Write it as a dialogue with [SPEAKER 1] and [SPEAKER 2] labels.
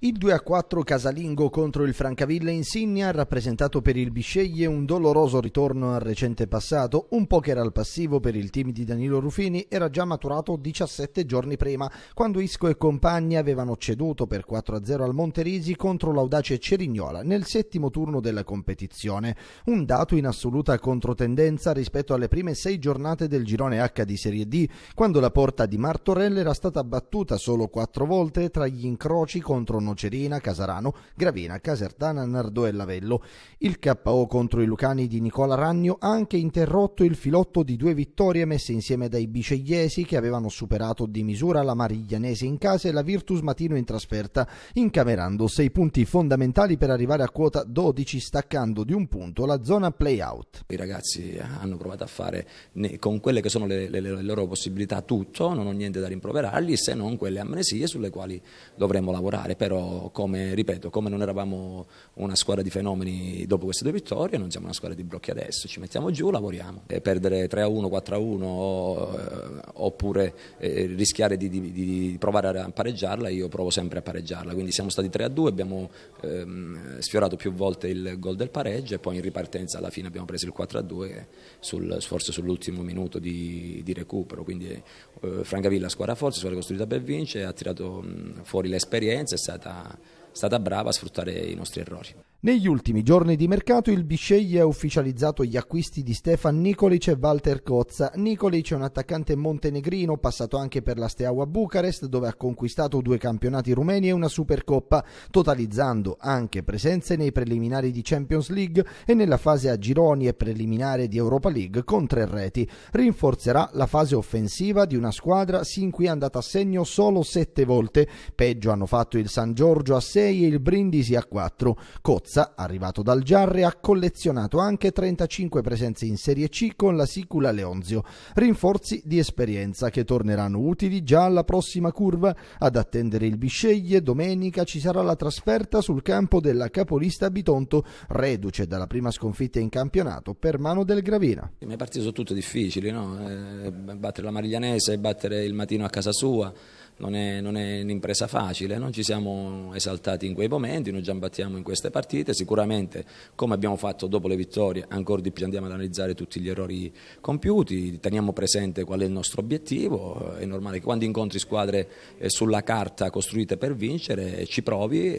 [SPEAKER 1] Il 2-4 casalingo contro il Francavilla Insignia ha rappresentato per il Bisceglie un doloroso ritorno al recente passato, un po' che era al passivo per il team di Danilo Rufini era già maturato 17 giorni prima, quando Isco e compagni avevano ceduto per 4-0 al Monterisi contro l'audace Cerignola nel settimo turno della competizione, un dato in assoluta controtendenza rispetto alle prime sei giornate del girone H di Serie D, quando la porta di Martorell era stata battuta solo quattro volte tra gli incroci contro Nocerina, Casarano, Gravina, Casertana, Nardò e Lavello. Il KO contro i Lucani di Nicola Ragno ha anche interrotto il filotto di due vittorie messe insieme dai bicegliesi che avevano superato di misura la Mariglianese in casa e la Virtus Matino in trasferta, incamerando sei punti fondamentali per arrivare a quota 12 staccando di un punto la zona playout.
[SPEAKER 2] I ragazzi hanno provato a fare con quelle che sono le, le, le loro possibilità tutto, non ho niente da rimproverargli se non quelle amnesie sulle quali dovremmo lavorare, però però come, ripeto, come non eravamo una squadra di fenomeni dopo queste due vittorie, non siamo una squadra di blocchi adesso, ci mettiamo giù, lavoriamo. E eh, perdere 3-1, 4-1 eh, oppure eh, rischiare di, di, di, provare a pareggiarla, io provo sempre a pareggiarla, quindi siamo stati 3-2, abbiamo ehm, sfiorato più volte il gol del pareggio e poi in ripartenza alla fine abbiamo preso il 4-2 sul, forse sull'ultimo minuto di, di recupero, quindi eh, Francavilla squadra forte, squadra costruita per vincere, ha tirato mh, fuori l'esperienza, è stata stata, stata brava a sfruttare i nostri errori.
[SPEAKER 1] Negli ultimi giorni di mercato il Biscegli ha ufficializzato gli acquisti di Stefan Nicolic e Walter Cozza. Nicolic è un attaccante montenegrino passato anche per la Steaua Bucarest dove ha conquistato due campionati rumeni e una Supercoppa, totalizzando anche presenze nei preliminari di Champions League e nella fase a gironi e preliminare di Europa League con tre reti. Rinforzerà la fase offensiva di una squadra sin qui andata a segno solo sette volte. Peggio hanno fatto il San Giorgio a 6 e il Brindisi a 4. Cozza Piazza, arrivato dal Giarre, ha collezionato anche 35 presenze in Serie C con la Sicula Leonzio, rinforzi di esperienza che torneranno utili già alla prossima curva. Ad attendere il Bisceglie, domenica ci sarà la trasferta sul campo della capolista Bitonto, reduce dalla prima sconfitta in campionato per mano del Gravina.
[SPEAKER 2] Le partite sono tutte difficili, no? eh, battere la Mariglianese, battere il Matino a casa sua non è, non è, un'impresa facile, non ci siamo esaltati in quei momenti, noi giambattiamo in queste partite, sicuramente come abbiamo fatto dopo le vittorie ancora di più andiamo ad analizzare tutti gli errori compiuti, teniamo presente qual è il nostro obiettivo, è normale che quando incontri squadre eh, sulla carta costruite per vincere ci provi.